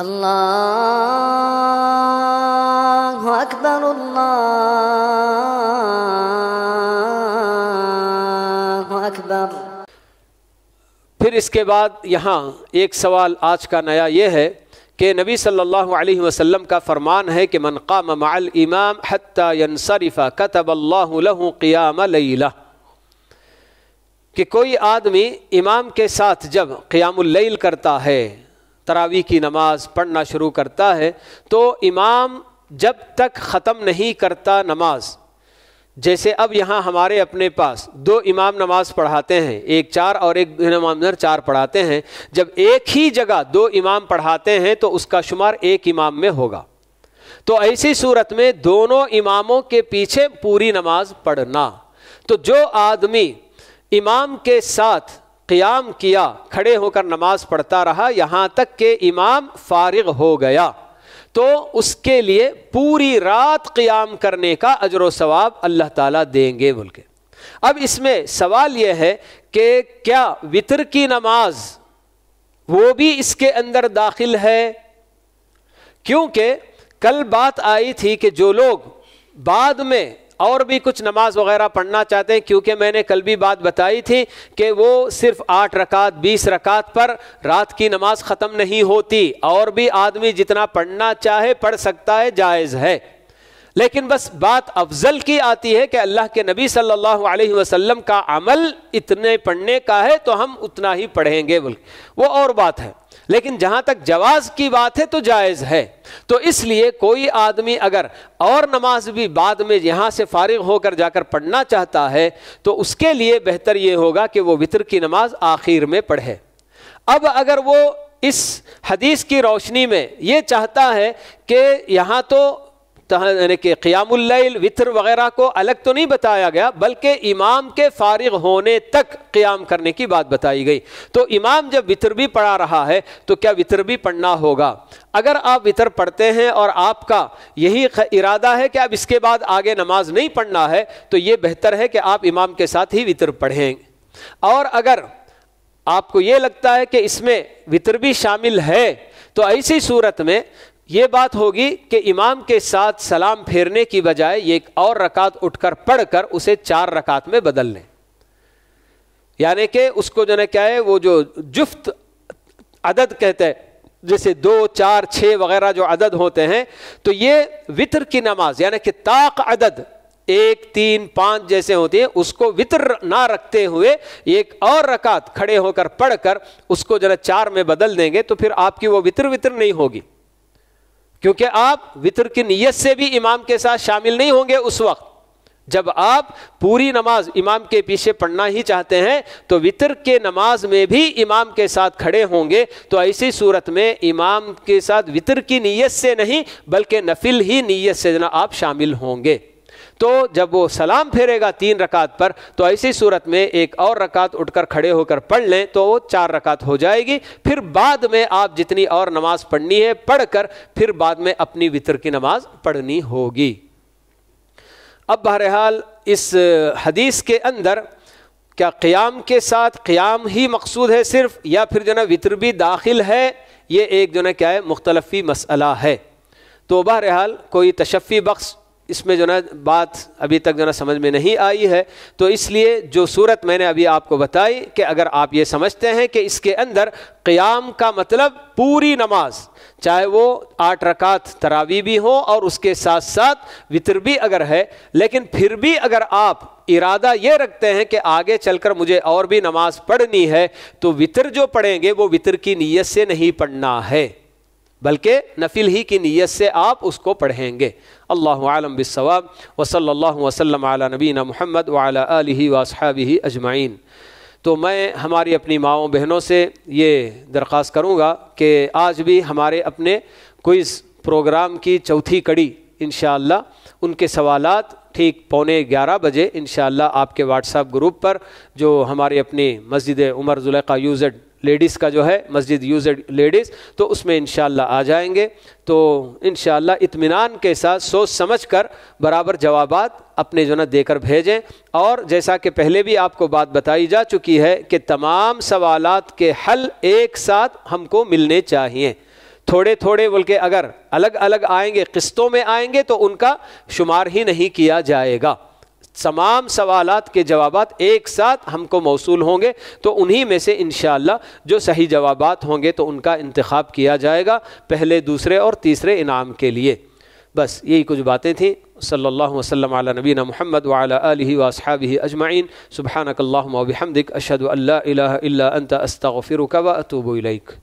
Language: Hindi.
الله أكبر الله أكبر फिर इसके बाद यहाँ एक सवाल आज का नया ये है कि नबी सल्लल्लाहु अलैहि वसल्लम का फरमान है कि मन मनक़ाम माल इमाम हत्ता यनसरफ़ा कतबल्लाहु क़ियाम लैला कि कोई आदमी इमाम के साथ जब क़ियामुल्लैल करता है तरावी की नमाज़ पढ़ना शुरू करता है तो इमाम जब तक ख़त्म नहीं करता नमाज जैसे अब यहाँ हमारे अपने पास दो इमाम नमाज पढ़ाते हैं एक चार और एक इमामदर चार पढ़ाते हैं जब एक ही जगह दो इमाम पढ़ाते हैं तो उसका शुमार एक इमाम में होगा तो ऐसी सूरत में दोनों इमामों के पीछे पूरी नमाज पढ़ना तो जो आदमी इमाम के साथ क़याम किया खड़े होकर नमाज पढ़ता रहा यहाँ तक के इमाम फारिग हो गया तो उसके लिए पूरी रात क़याम करने का अजर सवाब अल्लाह ताला देंगे बोल के अब इसमें सवाल यह है कि क्या वितर की नमाज वो भी इसके अंदर दाखिल है क्योंकि कल बात आई थी कि जो लोग बाद में और भी कुछ नमाज वगैरह पढ़ना चाहते हैं क्योंकि मैंने कल भी बात बताई थी कि वो सिर्फ आठ रकात बीस रकात पर रात की नमाज ख़त्म नहीं होती और भी आदमी जितना पढ़ना चाहे पढ़ सकता है जायज़ है लेकिन बस बात अफजल की आती है कि अल्लाह के नबी सल्लल्लाहु अलैहि वसल्लम का अमल इतने पढ़ने का है तो हम उतना ही पढ़ेंगे बोल वो और बात है लेकिन जहाँ तक जवाज़ की बात है तो जायज़ है तो इसलिए कोई आदमी अगर और नमाज भी बाद में यहाँ से फारिग होकर जाकर पढ़ना चाहता है तो उसके लिए बेहतर ये होगा कि वो वितर की नमाज आखिर में पढ़े अब अगर वो इस हदीस की रोशनी में ये चाहता है कि यहाँ तो यानी कि क़ियामुल्लैल वितर वगैरह को अलग तो नहीं बताया गया बल्कि इमाम के फारिग होने तक क़ियाम करने की बात बताई गई तो इमाम जब वितर भी पढ़ा रहा है तो क्या वितर भी पढ़ना होगा अगर आप वितर पढ़ते हैं और आपका यही इरादा है कि अब इसके बाद आगे नमाज नहीं पढ़ना है तो ये बेहतर है कि आप इमाम के साथ ही वितर पढ़ें और अगर आपको ये लगता है कि इसमें वितर भी शामिल है तो ऐसी सूरत में ये बात होगी कि इमाम के साथ सलाम फेरने की बजाय एक और रकात उठकर पढ़कर उसे चार रकात में बदल लें यानी कि उसको जो है क्या है वो जो जुफ्त अदद कहते हैं जैसे दो चार छः वगैरह जो अदद होते हैं तो ये वितर की नमाज यानी कि ताक अदद एक तीन पाँच जैसे होती हैं उसको वितर ना रखते हुए एक और रकात खड़े होकर पढ़कर उसको जरा चार में बदल देंगे तो फिर आपकी वो वितर वितर नहीं होगी क्योंकि आप वितर की नीयत से भी इमाम के साथ शामिल नहीं होंगे उस वक्त जब आप पूरी नमाज इमाम के पीछे पढ़ना ही चाहते हैं तो वितर के नमाज में भी इमाम के साथ खड़े होंगे तो ऐसी सूरत में इमाम के साथ वितर की नीयत से नहीं बल्कि नफिल ही नीयत से आप शामिल होंगे तो जब वो सलाम फेरेगा तीन रकात पर तो ऐसी सूरत में एक और रकात उठकर खड़े होकर पढ़ लें तो वो चार रकात हो जाएगी फिर बाद में आप जितनी और नमाज पढ़नी है पढ़कर फिर बाद में अपनी वितर की नमाज पढ़नी होगी अब बहरहाल इस हदीस के अंदर क्या क़्याम के साथ क़्याम ही मकसूद है सिर्फ या फिर जो है वितर भी दाखिल है ये एक जो ना क्या है मुख्तलफ़ी मसला है तो बहरहाल कोई तशफ़ी बख्श इसमें जो ना बात अभी तक जो ना समझ में नहीं आई है तो इसलिए जो सूरत मैंने अभी आपको बताई कि अगर आप ये समझते हैं कि इसके अंदर क़याम का मतलब पूरी नमाज चाहे वो आठ रकात तरावी भी हो और उसके साथ साथ वितर भी अगर है लेकिन फिर भी अगर आप इरादा ये रखते हैं कि आगे चलकर मुझे और भी नमाज पढ़नी है तो वितर जो पढ़ेंगे वो वितर की नीयत से नहीं पढ़ना है बल्कि नफिल ही की नीयत से आप उसको पढ़ेंगे अल्लाह आलम बिसवाब वसल वसलम आला नबीना महमद वाला वसहाबी अजमाइन तो मैं हमारी अपनी माओ बहनों से ये दरख्वास्त करूँगा कि आज भी हमारे अपने कोई प्रोग्राम की चौथी कड़ी इन उनके सवालात ठीक पौने ग्यारह बजे इन आपके व्हाट्सएप ग्रुप पर जो हमारी अपनी मस्जिद उमर जुलेखा यूजेड लेडीज़ का जो है मस्जिद यूज लेडीज़ तो उसमें इन आ जाएंगे तो इन इत्मीनान के साथ सोच समझ कर बराबर जवाब अपने जो ना देकर भेजें और जैसा कि पहले भी आपको बात बताई जा चुकी है कि तमाम सवालत के हल एक साथ हमको मिलने चाहिए थोड़े थोड़े बोल के अगर अलग अलग आएंगे किस्तों में आएंगे तो उनका शुमार ही नहीं किया जाएगा तमाम सवाल के जवाब एक साथ हमको मौसू होंगे तो उन्हीं में से इन जो सही जवाब होंगे तो उनका इंतखब किया जाएगा पहले दूसरे और तीसरे इनाम के लिए बस यही कुछ बातें थी सल्ला वसलम नबीन महमद वाली वसहाब अजमाइन सुबहानकल्ला वबिहमदिक अशद अल्लाह अंत अस्तफ़िर वतूबलक